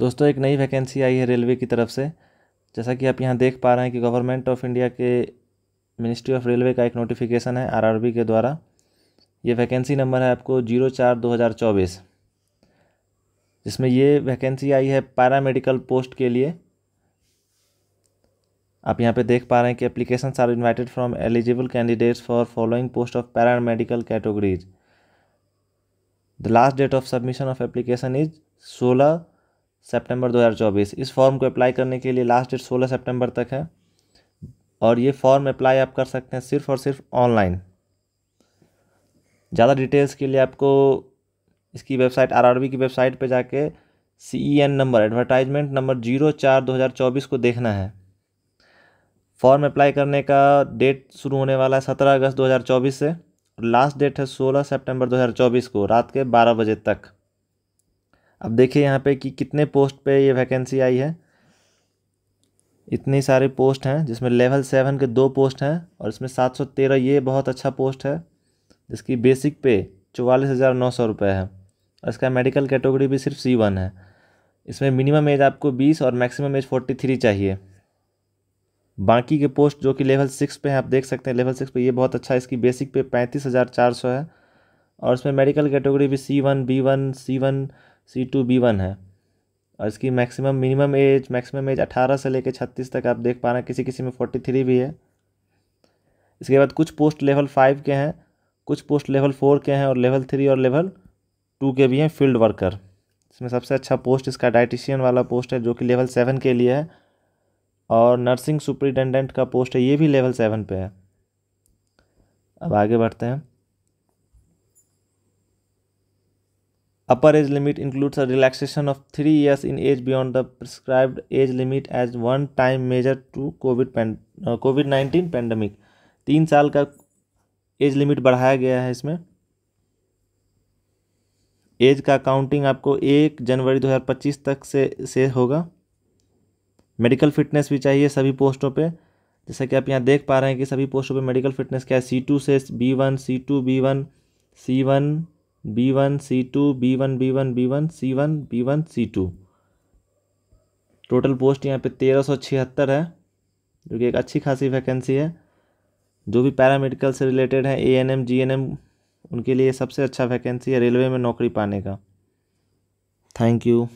दोस्तों एक नई वैकेंसी आई है रेलवे की तरफ से जैसा कि आप यहाँ देख पा रहे हैं कि गवर्नमेंट ऑफ इंडिया के मिनिस्ट्री ऑफ रेलवे का एक नोटिफिकेशन है आरआरबी के द्वारा ये वैकेंसी नंबर है आपको जीरो चार दो हज़ार चौबीस जिसमें ये वैकेंसी आई है पैरामेडिकल पोस्ट के लिए आप यहाँ पे देख पा रहे हैं कि application are invited from eligible candidates for following post of paramedical categories the last date of submission of application is सोलह सितंबर 2024 इस फॉर्म को अप्लाई करने के लिए लास्ट डेट 16 सितंबर तक है और ये फॉर्म अप्लाई आप कर सकते हैं सिर्फ और सिर्फ ऑनलाइन ज़्यादा डिटेल्स के लिए आपको इसकी वेबसाइट आर की वेबसाइट पर जाके C E N number advertisement number zero चार दो हज़ार चौबीस को देखना है फॉर्म अप्लाई करने का डेट शुरू होने वाला है सत्रह अगस्त दो हज़ार चौबीस से और लास्ट डेट है सोलह सितंबर 2024 को रात के बारह बजे तक अब देखिए यहाँ पे कि कितने पोस्ट पे ये वैकेंसी आई है इतनी सारी पोस्ट हैं जिसमें लेवल सेवन के दो पोस्ट हैं और इसमें सात सौ तेरह ये बहुत अच्छा पोस्ट है जिसकी बेसिक पे चौवालीस हज़ार नौ सौ रुपये है और इसका मेडिकल कैटेगरी भी सिर्फ सी वन है इसमें मिनिमम एज आपको बीस और मैक्सिमम एज फोर्टी थ्री चाहिए बाकी के पोस्ट जो कि लेवल सिक्स पे हैं आप देख सकते हैं लेवल सिक्स पे ये बहुत अच्छा है इसकी बेसिक पे पैंतीस हज़ार चार सौ है और इसमें मेडिकल कैटेगरी भी C one B one C one C two B one है और इसकी maximum minimum age maximum age अठारह से लेकर छत्तीस तक आप देख पा रहे हैं किसी किसी में फोर्टी थ्री भी है इसके बाद कुछ पोस्ट लेवल फाइव के हैं कुछ पोस्ट लेवल फोर के हैं और लेवल थ्री और लेवल टू के भी हैं फील्ड वर्कर इसमें सबसे अच्छा पोस्ट इसका डाइटिशियन वाला पोस्ट है जो कि लेवल सेवन के लिए है और नर्सिंग सुप्रिटेंडेंट का पोस्ट है ये भी लेवल सेवन पे है अब आगे बढ़ते हैं upper age limit includes a relaxation of 3 years in age beyond the prescribed age limit as one time measure to covid pan, uh, covid 19 pandemic तीन साल का एज लिमिट बढ़ाया गया है इसमें एज का काउंटिंग आपको एक जनवरी 2025 तक से से होगा मेडिकल फिटनेस भी चाहिए सभी पोस्टों पे जैसा कि आप यहाँ देख पा रहे हैं कि सभी पोस्टों पे मेडिकल फिटनेस क्या है सी टू से B one C two B one C one B one C two B one B one B one C one B one C two total post यहाँ पे तेरह सौ छिहत्तर है जो कि एक अच्छी खासी वैकेंसी है जो भी पैरामेडिकल से रिलेटेड है A N M G N M उनके लिए सबसे अच्छा वैकेंसी है रेलवे में नौकरी पाने का थैंक यू